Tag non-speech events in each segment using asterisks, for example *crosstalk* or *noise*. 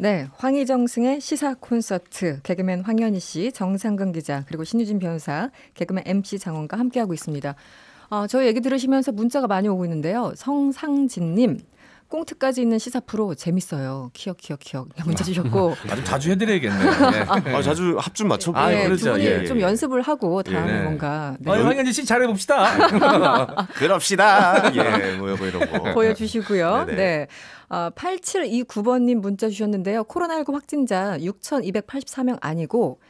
네, 황희정승의 시사 콘서트 개그맨 황현희 씨, 정상근 기자 그리고 신유진 변호사, 개그맨 MC 장원과 함께하고 있습니다. 어, 저희 얘기 들으시면서 문자가 많이 오고 있는데요. 성상진님, 꽁트까지 있는 시사 프로 재밌어요. 키역 키역 키역 문자 주셨고 *laughs* 아주 자주 해드려야겠네요. *laughs* 예. 아, 자주 합좀 맞춰보고 아, 예, 그렇죠. 예, 좀 예. 연습을 하고 예. 다음에 뭔가 네. 아, 어, 황현진 씨 잘해봅시다. *laughs* 그럽시다. 예, 뭐, 뭐 이런 거 보여주시고요. 네네. 8729번님 아, 문자 주셨는데요. 코로나19 확진자 6,284명 아니고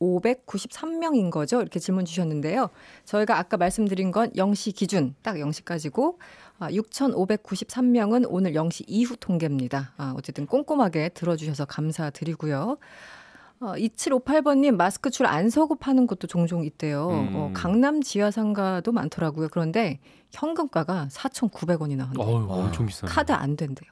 593명인 거죠? 이렇게 질문 주셨는데요. 저희가 아까 말씀드린 건 0시 기준, 딱 0시까지고, 아, 6,593명은 오늘 0시 이후 통계입니다. 아, 어쨌든 꼼꼼하게 들어주셔서 감사드리고요. 어, 2758번님 마스크 줄 안 서고 파는 것도 종종 있대요. 어, 음. 어, 강남 지하상가도 많더라고요. 그런데 현금가가 4,900원이 나왔네요. 어, 엄청 비싸요. 카드 안 된대요.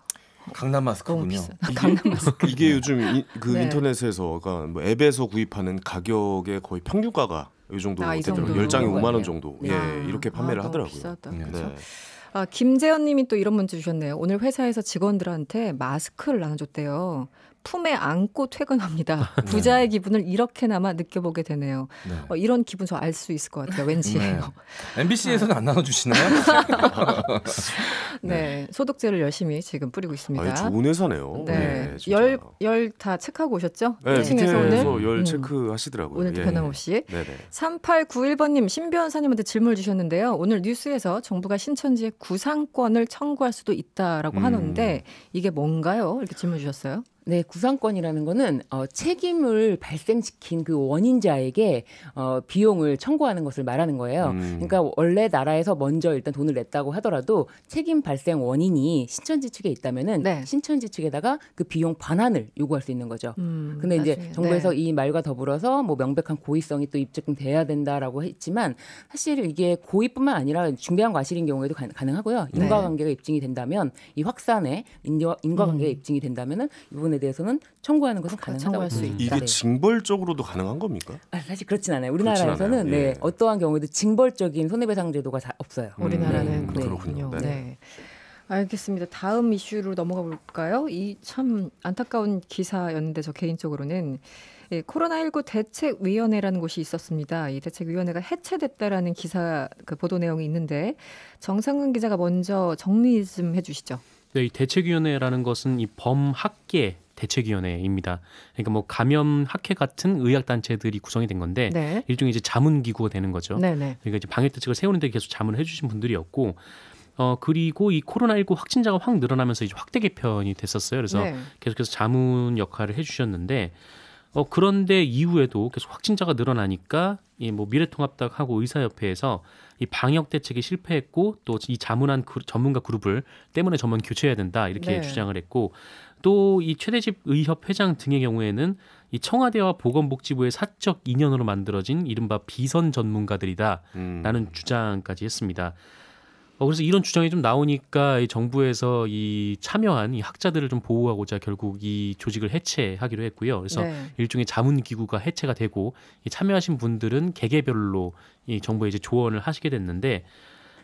강남 마스크군요. 아, 강남 마스크. 이게 요즘 이, 그 네. 인터넷에서가 뭐 앱에서 구입하는 가격의 거의 평균가가 아, 이 정도 아, 되더라고요. 열 장에 5만 원 정도. 네. 예, 이렇게 아, 판매를 아, 하더라고요. 비싸다. 네. 네. 아, 김재현 님이 또 이런 문제 주셨네요. 오늘 회사에서 직원들한테 마스크를 나눠줬대요. 품에 안고 퇴근합니다. *laughs* 네. 부자의 기분을 이렇게나마 느껴보게 되네요. 네. 어, 이런 기분 저 알 수 있을 것 같아요. 왠지. 네. MBC에서는 아. 안 나눠주시나요? *laughs* 네. 네. 소득제를 열심히 지금 뿌리고 있습니다. 아, 좋은 회사네요. 네. 열 열 다 체크하고 오셨죠? 네. 열 음. 체크하시더라고요. 오늘도 예. 예. 변함없이. 네네. 3891번님 신변사님한테 질문을 주셨는데요. 오늘 뉴스에서 정부가 신천지의 구상권을 청구할 수도 있다라고 음. 하는데 이게 뭔가요? 이렇게 질문 주셨어요. 네, 구상권이라는 거는 어, 책임을 발생시킨 그 원인자에게 어, 비용을 청구하는 것을 말하는 거예요. 음. 그러니까 원래 나라에서 먼저 일단 돈을 냈다고 하더라도 책임 발생 원인이 신천지 측에 있다면은 네. 신천지 측에다가 그 비용 반환을 요구할 수 있는 거죠. 음, 근데 맞아요. 이제 정부에서 네. 이 말과 더불어서 뭐 명백한 고의성이 또 입증돼야 된다라고 했지만 사실 이게 고의뿐만 아니라 중대한 과실인 경우에도 가, 능하고요 인과관계가 네. 입증이 된다면 이 확산에 인과, 관계가 음. 입증이 된다면은 이분에 부분에 대해서는 청구하는 것은 아, 가능하다고 수 있다. 이게 네. 징벌적으로도 가능한 겁니까? 아, 사실 그렇진 않아요. 우리나라에서는 네. 예. 어떠한 경우에도 징벌적인 손해배상 제도가 없어요. 음, 우리나라는 네. 네 그렇군요. 네. 네. 알겠습니다. 다음 이슈로 넘어가 볼까요? 이 참 안타까운 기사였는데 저 개인적으로는 예, 코로나19 대책위원회라는 곳이 있었습니다. 이 대책위원회가 해체됐다라는 기사 그 보도 내용이 있는데 정상근 기자가 먼저 정리 좀 해주시죠. 네, 이 대책위원회라는 것은 이 범학계 대책위원회입니다. 그러니까 뭐 감염 학회 같은 의학 단체들이 구성이 된 건데 네. 일종의 이제 자문 기구가 되는 거죠. 네, 네. 그러니까 이제 방역 대책을 세우는데 계속 자문을 해주신 분들이었고 어 그리고 이 코로나19 확진자가 확 늘어나면서 이제 확대 개편이 됐었어요. 그래서 네. 계속해서 자문 역할을 해주셨는데 어 그런데 이후에도 계속 확진자가 늘어나니까 이 뭐 미래통합당하고 의사협회에서 이 방역 대책이 실패했고 또 이 자문한 그 전문가 그룹을 때문에 전문 교체해야 된다 이렇게 네. 주장을 했고 또이 최대집 의협 회장 등의 경우에는 이 청와대와 보건복지부의 사적 인연으로 만들어진 이른바 비선 전문가들이다라는 음. 주장까지 했습니다. 어, 그래서 이런 주장이 좀 나오니까 이 정부에서 이 참여한 이 학자들을 좀 보호하고자 결국 이 조직을 해체하기로 했고요. 그래서 네. 일종의 자문 기구가 해체가 되고 이 참여하신 분들은 개개별로 이 정부에 이제 조언을 하시게 됐는데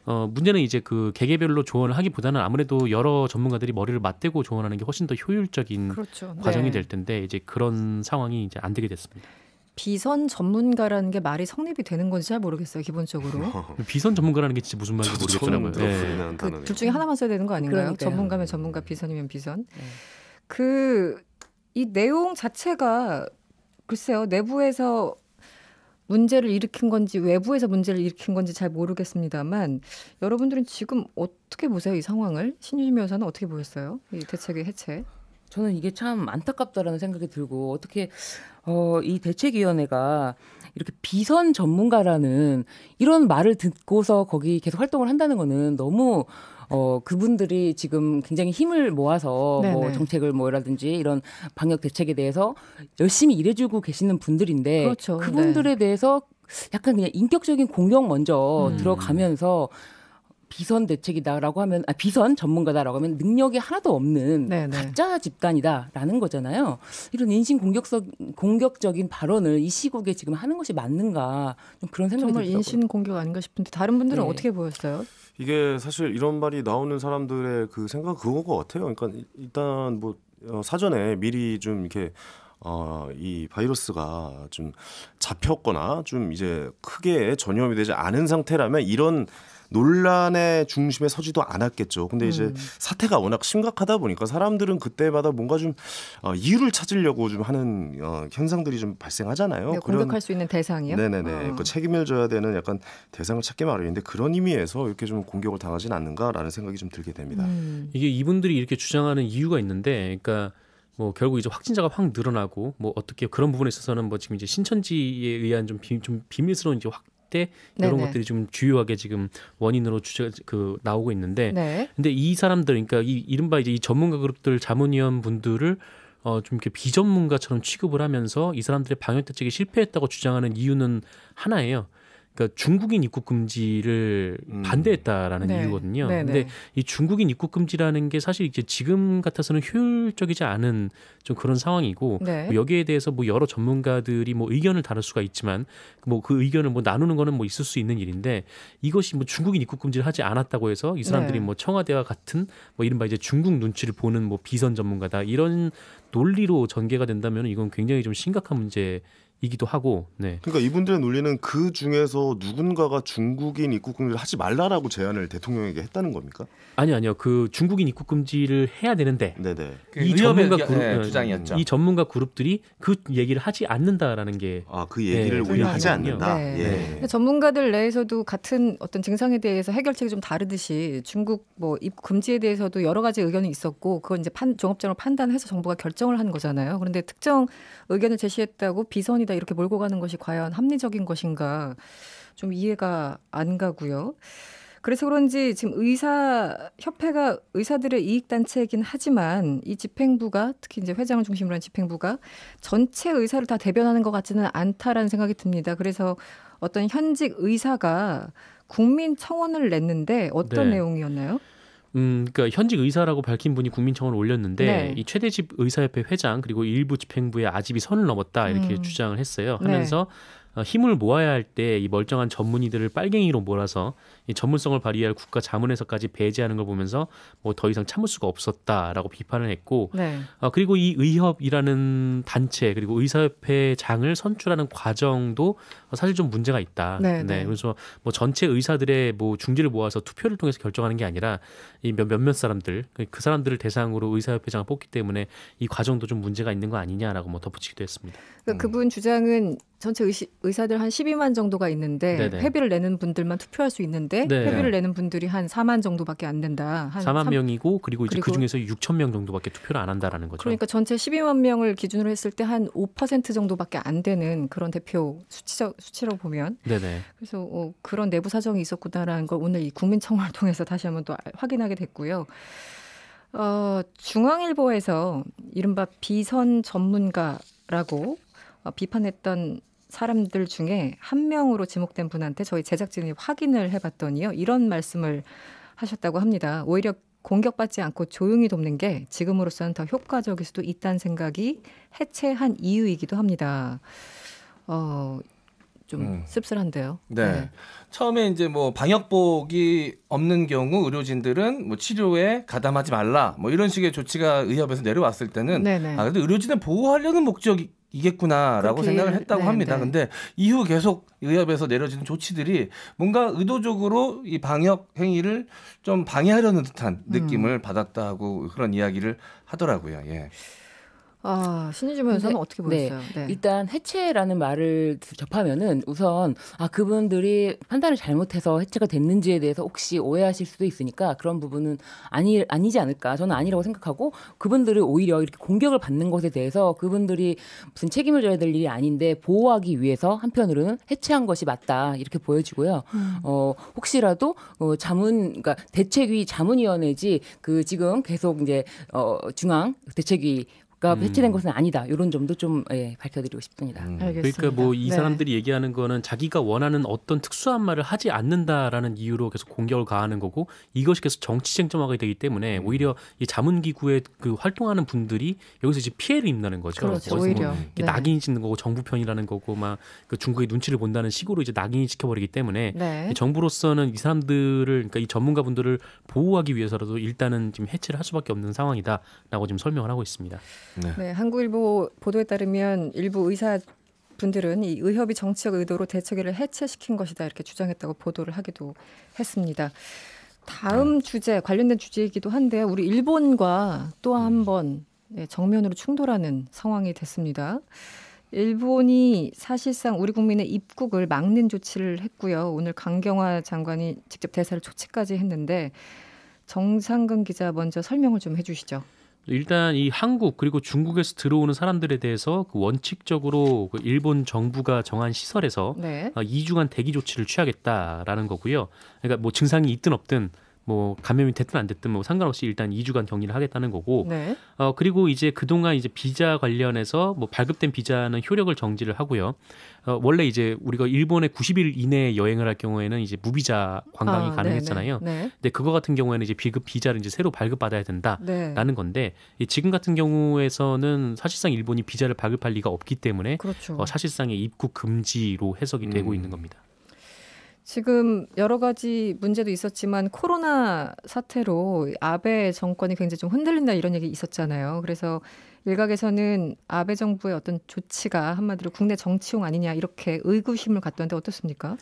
어, 문제는 이제 그 개개별로 조언을 하기보다는 아무래도 여러 전문가들이 머리를 맞대고 조언하는 게 훨씬 더 효율적인 그렇죠. 네. 과정이 네. 될 텐데 이제 그런 상황이 이제 안 되게 됐습니다. 비선 전문가라는 게 말이 성립이 되는 건지 잘 모르겠어요 기본적으로 *laughs* 비선 전문가라는 게 진짜 무슨 말인지 모르겠더라고요 네. 그둘 중에 하나만 써야 되는 거 아닌가요 그러니까요. 전문가면 전문가 비선이면 비선 네. 그이 내용 자체가 글쎄요 내부에서 문제를 일으킨 건지 외부에서 문제를 일으킨 건지 잘 모르겠습니다만 여러분들은 지금 어떻게 보세요 이 상황을 신유진 변호사는 어떻게 보셨어요 이 대책의 해체? 저는 이게 참 안타깝다라는 생각이 들고 어떻게 어, 이 대책위원회가 이렇게 비선 전문가라는 이런 말을 듣고서 거기 계속 활동을 한다는 거는 너무 어, 그분들이 지금 굉장히 힘을 모아서 뭐 네네. 뭐 정책을 뭐라든지 이런 방역 대책에 대해서 열심히 일해주고 계시는 분들인데 그렇죠. 네. 그분들에 네. 대해서 약간 그냥 인격적인 공격 먼저 음. 들어가면서 비선 대책이다라고 하면 아 비선 전문가다라고 하면 능력이 하나도 없는 네네. 네. 가짜 집단이다라는 거잖아요. 이런 인신 공격적 공격적인 발언을 이 시국에 지금 하는 것이 맞는가 좀 그런 생각이 들더라고요. 인신 공격 아닌가 싶은데 다른 분들은 네. 어떻게 보였어요? 이게 사실 이런 말이 나오는 사람들의 그 생각 그거 같아요. 그러니까 일단 뭐 어, 사전에 미리 좀 이렇게 어, 이 바이러스가 좀 잡혔거나 좀 이제 크게 전염이 되지 않은 상태라면 이런 논란의 중심에 서지도 않았겠죠. 근데 이제 음. 사태가 워낙 심각하다 보니까 사람들은 그때마다 뭔가 좀 어, 이유를 찾으려고 좀 하는 어, 현상들이 좀 발생하잖아요. 네, 공격할 그런, 수 있는 대상이요. 네네네. 어. 그 책임을 져야 되는 약간 대상을 찾기 마련인데 그런 의미에서 이렇게 좀 공격을 당하진 않는가라는 생각이 좀 들게 됩니다. 음. 이게 이분들이 이렇게 주장하는 이유가 있는데, 그러니까. 뭐 결국 이제 확진자가 확 늘어나고 뭐 어떻게 그런 부분에 있어서는 뭐 지금 이제 신천지에 의한 좀, 비, 좀 비밀스러운 이제 확 학대 이런 것들이 좀 주요하게 지금 원인으로 주제 그 나오고 있는데 네. 근데 이 사람들 그러니까 이 이른바 이제 이 전문가 그룹들 자문위원 분들을 어, 좀 이렇게 비전문가처럼 취급을 하면서 이 사람들의 방역 대책이 실패했다고 주장하는 이유는 하나예요. 그러니까 중국인 입국 금지를 음. 반대했다라는 네. 이유거든요. 네, 네, 근데 이 중국인 입국 금지라는 게 사실 이제 지금 같아서는 효율적이지 않은 좀 그런 상황이고 네. 뭐 여기에 대해서 뭐 여러 전문가들이 뭐 의견을 다룰 수가 있지만 뭐 그 의견을 뭐 나누는 거는 뭐 있을 수 있는 일인데 이것이 뭐 중국인 입국 금지를 하지 않았다고 해서 이 사람들이 네. 뭐 청와대와 같은 뭐 이른바 이제 중국 눈치를 보는 뭐 비선 전문가다 이런 논리로 전개가 된다면 이건 굉장히 좀 심각한 문제 이기도 하고 네. 그러니까 이분들의 논리는 그 중에서 누군가가 중국인 입국 금지를 하지 말라라고 제안을 대통령에게 했다는 겁니까? 아니 요 아니요 그 중국인 입국 금지를 해야 되는데 네네. 그 이 전문가 예, 그룹 네, 주장이었죠. 이 전문가 그룹들이 그 얘기를 하지 않는다라는 게아그 얘기를 네, 오히려 하지 않는다. 네. 예. 네. 그러니까 전문가들 내에서도 같은 어떤 증상에 대해서 해결책이 좀 다르듯이 중국 뭐 입국 금지에 대해서도 여러 가지 의견이 있었고 그건 이제 판, 종합적으로 판단해서 정부가 결정을 한 거잖아요. 그런데 특정 의견을 제시했다고 비선이 사람들다 이렇게 몰고 가는 것이 과연 합리적인 것인가 좀 이해가 안 가고요. 그래서 그런지 지금 의사 협회가 의사들의 이익 단체이긴 하지만 이 집행부가 특히 이제 회장을 중심으로 한 집행부가 전체 의사를 다 대변하는 것 같지는 않다라는 생각이 듭니다. 그래서 어떤 현직 의사가 국민 청원을 냈는데 어떤 네. 내용이었나요? 음, 그니까 현직 의사라고 밝힌 분이 국민청원을 올렸는데 네. 이 최대집 의사협회 회장 그리고 일부 집행부의 아집이 선을 넘었다 이렇게 음. 주장을 했어요. 네. 하면서 네. 어, 힘을 모아야 할 때 이 멀쩡한 전문의들을 빨갱이로 몰아서 이 전문성을 발휘할 국가 자문에서까지 배제하는 걸 보면서 뭐 더 이상 참을 수가 없었다라고 비판을 했고 네. 어, 그리고 이 의협이라는 단체 그리고 의사협회장을 선출하는 과정도 사실 좀 문제가 있다. 네, 네. 네. 그래서 뭐 전체 의사들의 뭐 중지를 모아서 투표를 통해서 결정하는 게 아니라 이 몇, 몇몇 사람들 그, 그 사람들을 대상으로 의사협회장을 뽑기 때문에 이 과정도 좀 문제가 있는 거 아니냐라고 뭐 덧붙이기도 했습니다. 그러니까 음. 그분 주장은 전체 의시, 의사들 한 12만 정도가 있는데 네네. 회비를 내는 분들만 투표할 수 있는데 네. 회비를 내는 분들이 한 4만 정도밖에 안 된다. 한 4만 3, 명이고 그리고 이제 그 중에서 6천 명 정도밖에 투표를 안 한다라는 거죠. 그러니까 전체 12만 명을 기준으로 했을 때 한 5% 정도밖에 안 되는 그런 대표 수치적 수치로 보면 네네. 그래서 어, 그런 내부 사정이 있었구나라는 걸 오늘 이 국민청원을 *laughs* 통해서 다시 한번 또 아, 확인하게 됐고요. 어, 중앙일보에서 이른바 비선 전문가라고 어, 비판했던 사람들 중에 한 명으로 지목된 분한테 저희 제작진이 확인을 해봤더니요. 이런 말씀을 하셨다고 합니다. 오히려 공격받지 않고 조용히 돕는 게 지금으로서는 더 효과적일 수도 있다는 생각이 해체한 이유이기도 합니다. 어, 좀 음. 씁쓸한데요. 네. 네. 처음에 이제 뭐 방역복이 없는 경우 의료진들은 뭐 치료에 가담하지 말라 뭐 이런 식의 조치가 의협에서 내려왔을 때는 네네. 아 그래도 의료진을 보호하려는 목적이 이겠구나라고 생각을 했다고 네, 합니다. 네. 근데 이후 계속 의협에서 내려지는 조치들이 뭔가 의도적으로 이 방역 행위를 좀 방해하려는 듯한 음. 느낌을 음. 받았다고 그런 이야기를 하더라고요. 예. 아, 신의주무 여사는 어떻게 보였어요? 네. 네. 일단 해체라는 말을 접하면은 우선 아 그분들이 판단을 잘못해서 해체가 됐는지에 대해서 혹시 오해하실 수도 있으니까 그런 부분은 아니 아니지 않을까 저는 아니라고 생각하고 그분들이 오히려 이렇게 공격을 받는 것에 대해서 그분들이 무슨 책임을 져야 될 일이 아닌데 보호하기 위해서 한편으로는 해체한 것이 맞다 이렇게 보여지고요. 음. 어 혹시라도 어, 자문 그러니까 대책위 자문위원회지 그 지금 계속 이제 어 중앙 대책위 그러니까 해체된 음. 것은 아니다. 이런 점도 좀 예, 밝혀드리고 싶습니다. 음. 그러니까 뭐이 네. 사람들이 네. 얘기하는 거는 자기가 원하는 어떤 특수한 말을 하지 않는다라는 이유로 계속 공격을 가하는 거고 이것이 계속 정치 쟁점화가 되기 때문에 음. 오히려 이 자문기구에 그 활동하는 분들이 여기서 이제 피해를 입는 거죠. 그렇죠. 뭐 오히려 뭐 네. 낙인이 찍는 거고 정부 편이라는 거고 막 그 중국의 눈치를 본다는 식으로 이제 낙인이 찍혀버리기 때문에 네. 정부로서는 이 사람들을 그러니까 이 전문가분들을 보호하기 위해서라도 일단은 지금 해체를 할 수밖에 없는 상황이다라고 지금 설명을 하고 있습니다. 네. 네, 한국일보 보도에 따르면 일부 의사 분들은 이 의협이 정치적 의도로 대책위를 해체시킨 것이다 이렇게 주장했다고 보도를 하기도 했습니다. 다음 네. 주제 관련된 주제이기도 한데 우리 일본과 또 음. 한번 네, 정면으로 충돌하는 상황이 됐습니다. 일본이 사실상 우리 국민의 입국을 막는 조치를 했고요. 오늘 강경화 장관이 직접 대사를 초치까지 했는데 정상근 기자 먼저 설명을 좀 해주시죠. 일단 이 한국 그리고 중국에서 들어오는 사람들에 대해서 그 원칙적으로 그 일본 정부가 정한 시설에서 네. 2주간 어, 대기 조치를 취하겠다라는 거고요. 그러니까 뭐 증상이 있든 없든 뭐 감염이 됐든 안 됐든 뭐 상관없이 일단 2주간 격리를 하겠다는 거고 네. 어 그리고 이제 그동안 이제 비자 관련해서 뭐 발급된 비자는 효력을 정지를 하고요. 어 원래 이제 우리가 일본에 90일 이내에 여행을 할 경우에는 이제 무비자 관광이 아, 가능했잖아요. 네, 네. 네. 근데 그거 같은 경우에는 이제 비급 비자를 이제 새로 발급받아야 된다라는 네. 건데 지금 같은 경우에서는 사실상 일본이 비자를 발급할 리가 없기 때문에 그렇죠. 어 사실상의 입국 금지로 해석이 음. 되고 있는 겁니다. 지금 여러 가지 문제도 있었지만 코로나 사태로 아베 정권이 굉장히 좀 흔들린다 이런 얘기 있었잖아요. 그래서 일각에서는 아베 정부의 어떤 조치가 한마디로 국내 정치용 아니냐 이렇게 의구심을 갖던데 어떻습니까?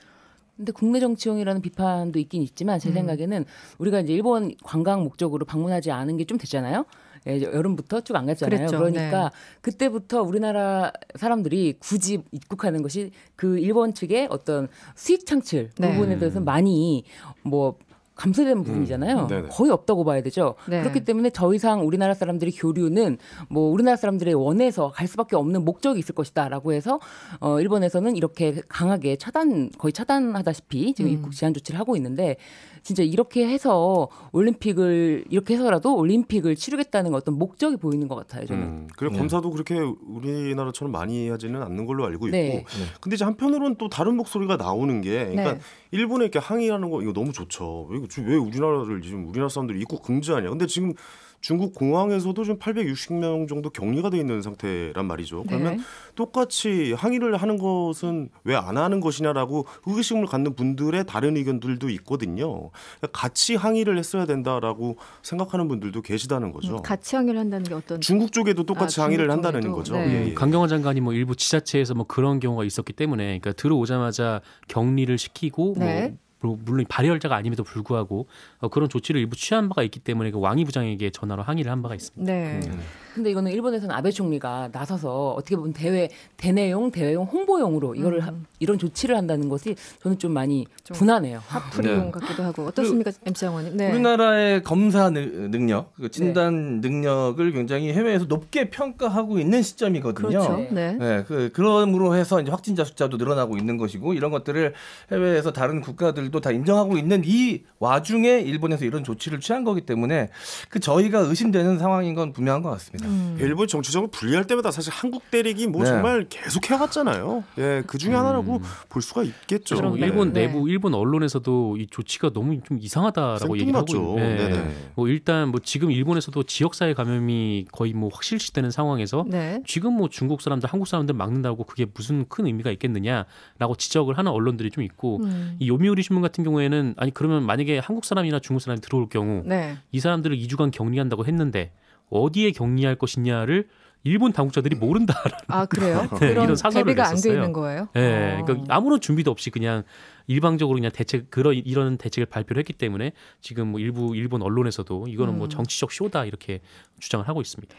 근데 국내 정치용이라는 비판도 있긴 있지만 제 음. 생각에는 우리가 이제 일본 관광 목적으로 방문하지 않은 게 좀 됐잖아요. 예, 여름부터 쭉 안 갔잖아요. 그랬죠. 그러니까 네. 그때부터 우리나라 사람들이 굳이 입국하는 것이 그 일본 측의 어떤 수입 창출 네. 부분에 대해서 음. 많이 뭐 감소된 음. 부분이잖아요. 음, 거의 없다고 봐야 되죠. 네. 그렇기 때문에 더 이상 우리나라 사람들이 교류는 뭐 우리나라 사람들의 원해서 갈 수밖에 없는 목적이 있을 것이다라고 해서 어 일본에서는 이렇게 강하게 차단 거의 차단하다시피 지금 음. 입국 제한 조치를 하고 있는데 진짜 이렇게 해서 올림픽을 이렇게 해서라도 올림픽을 치르겠다는 어떤 목적이 보이는 것 같아요. 저는. 음, 그래 네. 검사도 그렇게 우리나라처럼 많이 하지는 않는 걸로 알고 있고. 네. 네. 근데 이제 한편으로는 또 다른 목소리가 나오는 게 그러니까 네. 일본에 이렇게 항의하는 거 이거 너무 좋죠. 이 지금 왜 우리나라를 지금 우리나라 사람들이 입국 금지하냐. 근데 지금 중국 공항에서도 지금 860명 정도 격리가 돼 있는 상태란 말이죠. 네. 그러면 네. 똑같이 항의를 하는 것은 왜 안 하는 것이냐라고 의구심을 갖는 분들의 다른 의견들도 있거든요. 그러니까 같이 항의를 했어야 된다라고 생각하는 분들도 계시다는 거죠. 음, 같이 항의를 한다는 게 어떤? 중국 쪽에도 아, 똑같이 아, 항의를 중국 한다는 거죠. 네. 예, 예. 강경화 장관이 뭐 일부 지자체에서 뭐 그런 경우가 있었기 때문에 그러니까 들어오자마자 격리를 시키고 뭐 네. 뭐뭐 물론 발열자가 아님에도 불구하고 어, 그런 조치를 일부 취한 바가 있기 때문에 그왕위 부장에게 전화로 항의를 한 바가 있습니다. 네. 음. 네. 근데 이거는 일본에서는 아베 총리가 나서서 어떻게 보면 대외 대내용 대외용 홍보용으로 이거를 음. 하, 이런 조치를 한다는 것이 저는 좀 많이 좀 분하네요. 화풀이용 네. 같기도 하고 어떻습니까, 그 MC 장원님? 네. 우리나라의 검사 능력, 그 네. 진단 네. 능력을 굉장히 해외에서 높게 평가하고 있는 시점이거든요. 그렇죠. 네. 네. 그 그러므로 해서 이제 확진자 숫자도 늘어나고 있는 것이고 이런 것들을 해외에서 다른 국가들도 다 인정하고 있는 이 와중에 일본에서 이런 조치를 취한 거기 때문에 그 저희가 의심되는 상황인 건 분명한 것 같습니다. 음. 그 일본 정치적으로 불리할 때마다 사실 한국 대립이 뭐 네. 정말 계속 해왔잖아요. 예, 그 중에 음. 하나라고 볼 수가 있겠죠. 그럼 예. 일본 네. 내부 일본 언론에서도 이 조치가 너무 좀 이상하다라고 얘기 하고 네. 네. 뭐 일단 뭐 지금 일본에서도 지역사회 감염이 거의 뭐 확실시되는 상황에서 네. 지금 뭐 중국 사람들 한국 사람들 막는다고 그게 무슨 큰 의미가 있겠느냐라고 지적을 하는 언론들이 좀 있고 음. 이 요미우리 신문 같은 경우에는 아니 그러면 만약에 한국 사람이나 중국 사람이 들어올 경우 네. 이 사람들을 2주간 격리한다고 했는데 어디에 격리할 것이냐를 일본 당국자들이 음. 모른다라는 아 그래요? *laughs* 네, 이런 사설을 대비가 냈었어 안돼 있는 거예요? 네, 어. 그러니까 아무런 준비도 없이 그냥 일방적으로 그냥 대책 그런 이런 대책을 발표 했기 때문에 지금 뭐 일부 일본 언론에서도 이거는 뭐 음. 뭐 정치적 쇼다 이렇게 주장을 하고 있습니다.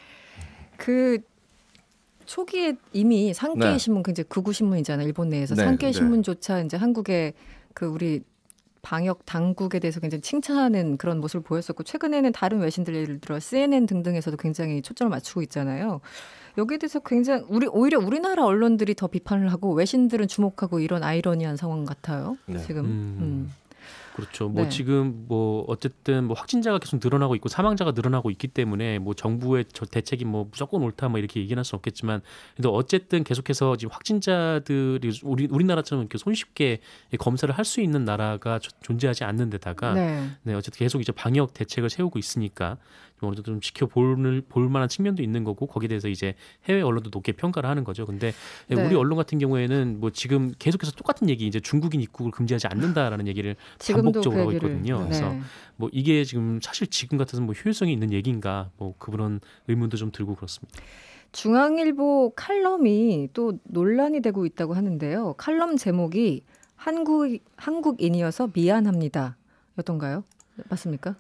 그 초기에 이미 상케이 네. 신문 굉장히 그 극우 신문이잖아요. 일본 내에서 네, 상케이 네. 신문조차 이제 한국의 그 우리 방역 당국에 대해서 굉장히 칭찬하는 그런 모습을 보였었고 최근에는 다른 외신들 예를 들어 CNN 등등에서도 굉장히 초점을 맞추고 있잖아요. 여기에 대해서 굉장히 우리 오히려 우리나라 언론들이 더 비판을 하고 외신들은 주목하고 이런 아이러니한 상황 같아요. 네. 지금. 음. 음. 그렇죠. 뭐 네. 지금 뭐 어쨌든 뭐 확진자가 계속 늘어나고 있고 사망자가 늘어나고 있기 때문에 뭐 정부의 저 대책이 뭐 무조건 옳다 뭐 이렇게 얘기할 수는 없겠지만 그래도 어쨌든 계속해서 지금 확진자들이 우리 우리나라처럼 이렇게 손쉽게 검사를 할 수 있는 나라가 존재하지 않는 데다가 네. 네. 어쨌든 계속 이제 방역 대책을 세우고 있으니까 좀 어느 정도 좀 지켜볼 만한 측면도 있는 거고 거기에 대해서 이제 해외 언론도 높게 평가를 하는 거죠. 근데 네. 우리 언론 같은 경우에는 뭐 지금 계속해서 똑같은 얘기 이제 중국인 입국을 금지하지 않는다라는 얘기를 반복적으로 그 하고 있거든요. 네. 그래서 뭐 이게 지금 사실 지금 같아서 뭐 효율성이 있는 얘기인가 뭐 그런 의문도 좀 들고 그렇습니다. 중앙일보 칼럼이 또 논란이 되고 있다고 하는데요. 칼럼 제목이 한국 한국인이어서 미안합니다. 어떤가요 맞습니까?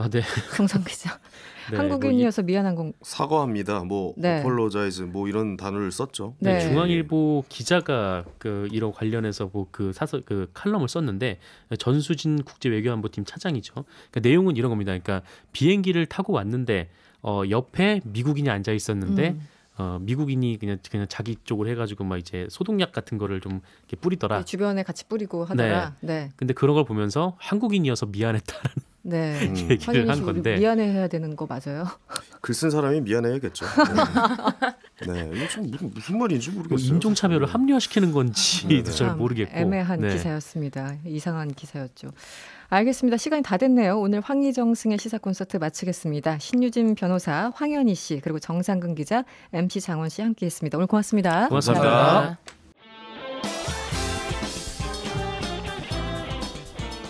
아, 네. 성상 기자. *laughs* 네, 한국인이어서 뭐 이, 미안한 건 사과합니다. 뭐 네. 어폴로자이즈 뭐 이런 단어를 썼죠. 네. 네. 중앙일보 기자가 그 이런 관련해서 뭐 그 사설 그 칼럼을 썼는데 전수진 국제외교안보팀 차장이죠. 그러니까 내용은 이런 겁니다. 그러니까 비행기를 타고 왔는데 어 옆에 미국인이 앉아 있었는데 음. 어, 미국인이 그냥 그냥 자기 쪽으로 해가지고 막 이제 소독약 같은 거를 좀 이렇게 뿌리더라. 네, 주변에 같이 뿌리고 하더라. 네. 네. 근데 그런 걸 보면서 한국인이어서 미안했다라는 네. 음. 얘기를 한 건데 미안해해야 되는 거 맞아요? *laughs* 글 쓴 사람이 미안해야겠죠. 네, 네. 이거 무슨, 무슨 말인지 뭐 모르겠어요. 인종 차별을 네. 합리화시키는 건지도 네. 잘 모르겠고 애매한 네. 기사였습니다. 이상한 기사였죠. 알겠습니다. 시간이 다 됐네요. 오늘 황희정 승의 시사 콘서트 마치겠습니다. 신유진 변호사, 황현희 씨, 그리고 정상근 기자, MC 장원 씨 함께했습니다. 오늘 고맙습니다. 고맙습니다. 감사합니다.